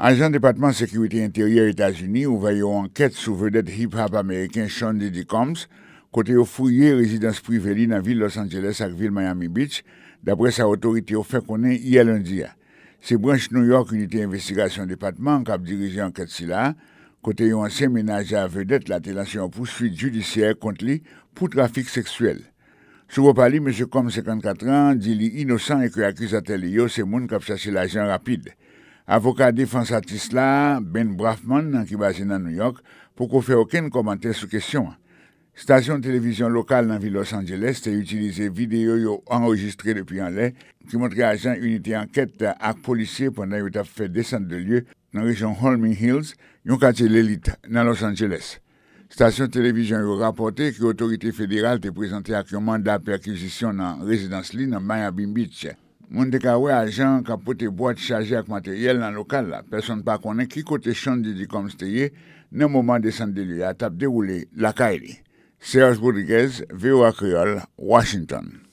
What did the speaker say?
Anjan Depatman Sekywite Interyer Etasuni ou vay yo an ket sou vedet hip-hop Ameriken Sean Diddy Combs kote yo fuyye rezidans priveli nan vil Los Angeles ak vil Miami Beach dapre sa otorite yo fe konen yel an dia. Se branch New York Unite Investigasyon Depatman kap dirijen an ket sila kote yo an semenaje a vedet la telansyon pou suite judisyer kont li pou trafik seksuel. Sou wopali mèche Combs 54 an, di li inosan e kwe akizatel yo se moun kap chasi l'anjan rapide Avoka Defensa Tisla, Ben Brafman, nankibaje nan New York, pou kou fe oken komante sou kesyon. Stasyon televizyon lokal nan vi Los Angeles te utilize videyo yo enregistre depi anle, ki montre ajan uniti anket ak polisye pwanda yo te fe desen de lye nan rejon Holming Hills, yon kache l'elite nan Los Angeles. Stasyon televizyon yo rapote ki otorite federal te prezante ak yon manda per krizisyon nan rezidans li nan Mayabim Beach. Moun de ka we ajan ka pote boit chaje ak materyel nan lokal la. Person pa konen ki kote chan di di kom ste ye, nan mouman de san de li a tap de wule laka e li. Serge Bouriguez, VOA Kriol, Washington.